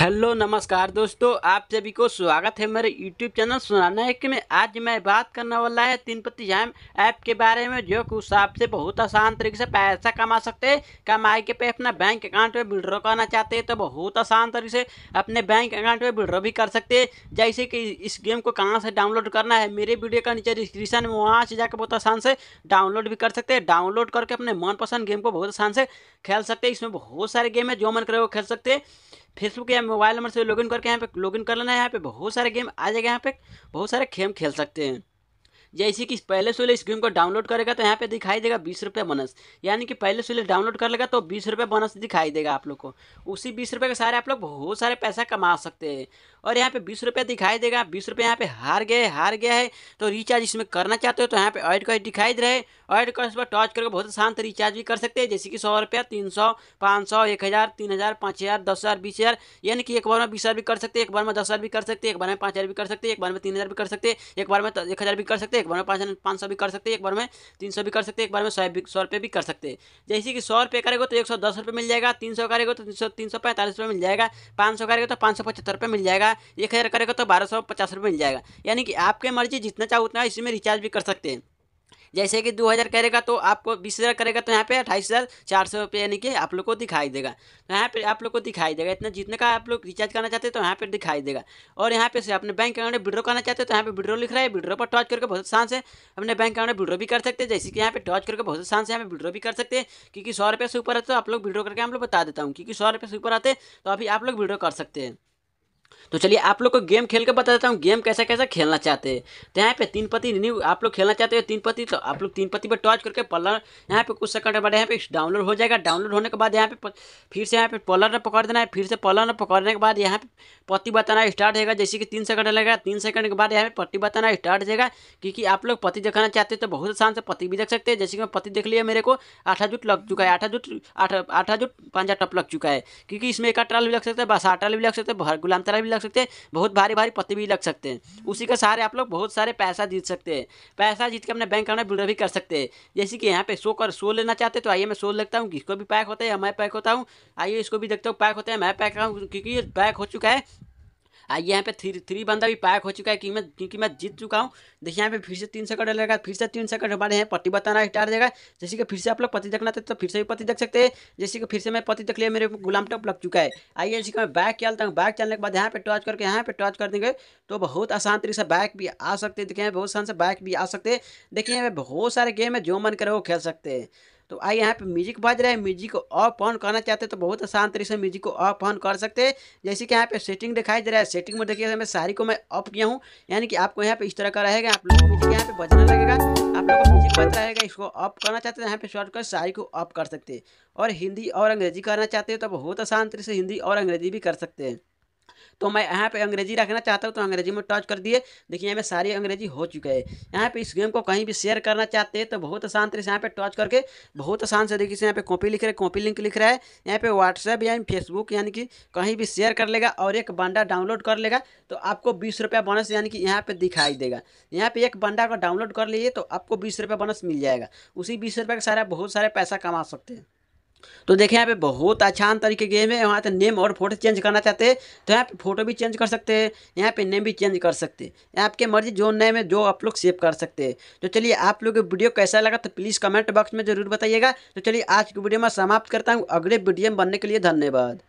hello नमस्कार दोस्तों आप सभी को स्वागत है मेरे यूट्यूब चैनल सुनाना है कि मैं आज मैं बात करने वाला है तीन पति जैम ऐप के बारे में जो कि उस ऐप से बहुत आसान तरीके से पैसा कमा सकते हैं कमाई के पे अपना बैंक अकाउंट में विड्रॉ करना चाहते हैं तो बहुत आसान तरीके से अपने बैंक अकाउंट में विड्रॉ भी कर सकते हैं जैसे कि इस गेम को कहाँ से डाउनलोड करना है मेरे वीडियो का नीचे डिस्क्रिप्शन में वहाँ से जाकर बहुत आसान से डाउनलोड भी कर सकते हैं डाउनलोड करके अपने मनपसंद गेम को बहुत आसान से खेल सकते हैं इसमें बहुत सारे गेम है जो मन करे वो खेल सकते हैं फेसबुक या मोबाइल नंबर से लॉगिन करके यहाँ पे लॉगिन कर लेना है यहाँ पे बहुत सारे गेम आ जाएगा यहाँ पे बहुत सारे गेम खेल सकते हैं जैसे कि पहले से इस गेम को डाउनलोड करेगा तो यहाँ पे दिखाई देगा बीस रुपये बनस यानी कि पहले से डाउनलोड कर लेगा तो बीस रुपये बनस दिखाई देगा आप लोग को उसी बीस रुपये के सारे आप लोग बहुत सारे पैसा कमा सकते हैं और यहाँ पे बीस रुपये दिखाई देगा बीस रुपये यहाँ पे हार गए हार गया है तो रिचार्ज इसमें करना चाहते हो तो यहाँ पे ऐड का दिखाई दे रहे और रिक्वेस्ट पर टॉच करके बहुत आसान से रिचार्ज भी कर सकते हैं जैसे कि सौ रुपया तीन सौ पाँच सौ एक हज़ार तीन हज़ार पाँच हज़ार दस हज़ार बीस हज़ार यानी कि एक बार में बीस हज़ार भी कर सकते हैं एक बार में दस हज़ार भी कर सकते हैं एक बार में पाँच हज़ार भी कर सकते हैं एक बार में तीन हज़ार भी कर सकते हैं एक बार में एक हज़ार भी कर सकते हैं एक बार में पाँच पाँच सौ भी कर सकते हैं एक बार में तीन सौ भी कर सकते हैं एक बार में सौ सौ रुपये भी कर सकते हैं जैसे कि सौ रुपये करेगा तो एक सौ दस रुपये मिल जाएगा तीन सौ करेगा तो तीन सौ तीन सौ पैंतालीस रुपये मिल जाएगा पाँच सौ करेगा तो पाँच सौ पचहत्तर रुपये मिल जाएगा एक हज़ार करेगा तो बारह सौ पचास रुपये मिल जाएगा यानी कि आपके मर्जी जितना चाहो उतना इसमें रिचार्ज भी कर सकते हैं जैसे कि दो हज़ार करेगा तो आपको बीस हज़ार करेगा तो यहाँ पे अट्ठाईस हज़ार चार सौ रुपये यानी कि आप लोग को दिखाई देगा तो यहाँ पे आप लोग को दिखाई देगा इतना जितने का आप लोग रिचार्ज करना चाहते हैं तो यहाँ पे दिखाई देगा और यहाँ पे से अपने बैंक अकाउंट में विड्रो करना चाहते हैं तो यहाँ पे विड्रो लिख रहा है विड्रो पर टॉच करके बहुत आसान से अपने बैंक अकाउंट में विड्रो भी कर सकते हैं जैसे कि यहाँ पे टॉच करके बहुत आसान से यहाँ पे विड्रो भी कर सकते हैं क्योंकि सौ रुपये से ऊपर है तो आप लोग विड्रो करके हम लोग बता देता हूँ क्योंकि सौ रुपये से ऊपर आते तो अभी आप लोग विड्रो कर सकते हैं तो चलिए आप लोग को गेम खेल के बता देता हूँ गेम कैसा कैसा खेलना चाहते हैं तो यहाँ पे तीन पति न्यू आप लोग खेलना चाहते हो तीन पति तो आप लोग तीन पति पर टॉच करके पलर यहाँ पे कुछ सेकंड बाद यहाँ पे डाउनलोड हो जाएगा डाउनलोड होने के बाद यहाँ पे फिर से यहाँ पे पलर ने पकड़ देना है फिर से पलर ने पकड़ने के बाद यहाँ पे पति बताना स्टार्ट रहेगा जैसे कि तीन सेकंड लगेगा तीन सेकंड के बाद यहाँ पे पति बताना स्टार्ट रहेगा क्योंकि आप लोग पति देखना चाहते हो तो बहुत आसान से पति भी देख सकते हैं जैसे कि मैं पति देख लिया मेरे को आठा जुट लग चुका है आठा जुट आठा जुट पाँच टप लग चुका है क्योंकि इसमें एक ट्राल भी लग सकता है बस आठ ट्राल भी लग सकता है गुलाम तरह पत्थर भी लग सकते हैं बहुत भारी भारी पत्ते भी लग सकते हैं उसी के सहारे आप लोग बहुत सारे पैसा जीत सकते हैं पैसा जीत के अपने बैंक अकाउंट में विड्रॉ भी कर सकते हैं जैसे कि यहाँ पे सो कर सो लेना चाहते तो आइए मैं सो लगता हूँ किसको भी पैक होता है मैं पैक होता हूँ आइए इसको भी देखता हूँ पैक होता है मैं पैक क्योंकि ये पैक हो चुका है आइए यहाँ पे थ्री थ्री बंदा भी पैक हो चुका है कि मैं क्योंकि मैं जीत चुका हूँ देखिए यहाँ पे फिर से तीन सेकंड लगेगा फिर से तीन सेकंड हमारे यहाँ पति बताना स्टार देगा जैसे कि फिर से आप लोग पति देखना चाहते तो फिर से भी पति देख सकते हैं जैसे कि फिर से मैं पति देख लिया मेरे गुलाम टॉप लग चुका है आइए जैसे कि मैं बैक चलता हूँ बैक चलने के बाद यहाँ पे टॉच करके यहाँ पे टॉच कर देंगे तो बहुत आसान तरीके से बैक भी आ सकते हैं देखिए बहुत आसान से बैक भी आ सकते हैं देखिए यहाँ पे बहुत सारे गेम है जो मन करे वो खेल सकते हैं तो आई यहाँ पे म्यूजिक बज रहा है म्यूजिक को ऑफ ऑन करना चाहते हैं तो बहुत आसान तरीके से म्यूजिक को ऑफ ऑन कर सकते हैं जैसे कि यहाँ पे सेटिंग दिखाई दे रहा है सेटिंग में देखिए मैं सारी को मैं ऑफ किया हूँ यानी कि आपको यहाँ पे इस तरह का रहेगा आप लोग म्यूजिक यहाँ पे बजना लगेगा आप लोग को म्यूजिक बज रहेगा इसको ऑफ करना चाहते हैं तो यहाँ पे शॉर्ट कर सारी को ऑफ कर सकते हैं और हिंदी और अंग्रेजी करना चाहते हैं तो बहुत आसान तरीके से हिंदी और अंग्रेजी भी कर सकते हैं तो मैं यहाँ पे अंग्रेजी रखना चाहता हूँ तो अंग्रेजी में टच कर दिए देखिए यहाँ पे सारी अंग्रेजी हो चुका है यहाँ पे इस गेम को कहीं भी शेयर करना चाहते हैं तो बहुत आसान तरीके से यहाँ पे टच करके बहुत आसान से देखिए यहाँ पे कॉपी लिख रहे कॉपी लिंक लिख रहा है यहाँ पे व्हाट्सएप या फेसबुक यानी कि कहीं भी शेयर कर लेगा और एक बंडा डाउनलोड कर लेगा तो आपको बीस रुपया बोनस यानी कि यहाँ पे दिखाई देगा यहाँ पे एक बंडा को डाउनलोड कर लीजिए तो आपको बीस रुपया बोनस मिल जाएगा उसी बीस रुपये का सारा बहुत सारे पैसा कमा सकते हैं तो देखिए यहाँ पे बहुत आसान अच्छा तरीके गेम है वहाँ पे नेम और फोटो चेंज करना चाहते हैं तो यहाँ पे फोटो भी चेंज कर सकते हैं यहाँ पे नेम भी चेंज कर सकते हैं आपके मर्जी जो नेम है जो आप लोग सेव कर सकते हैं तो चलिए आप लोग वीडियो कैसा लगा तो प्लीज़ कमेंट बॉक्स में जरूर बताइएगा तो चलिए आज की वीडियो मैं समाप्त करता हूँ अगले वीडियो में बनने के लिए धन्यवाद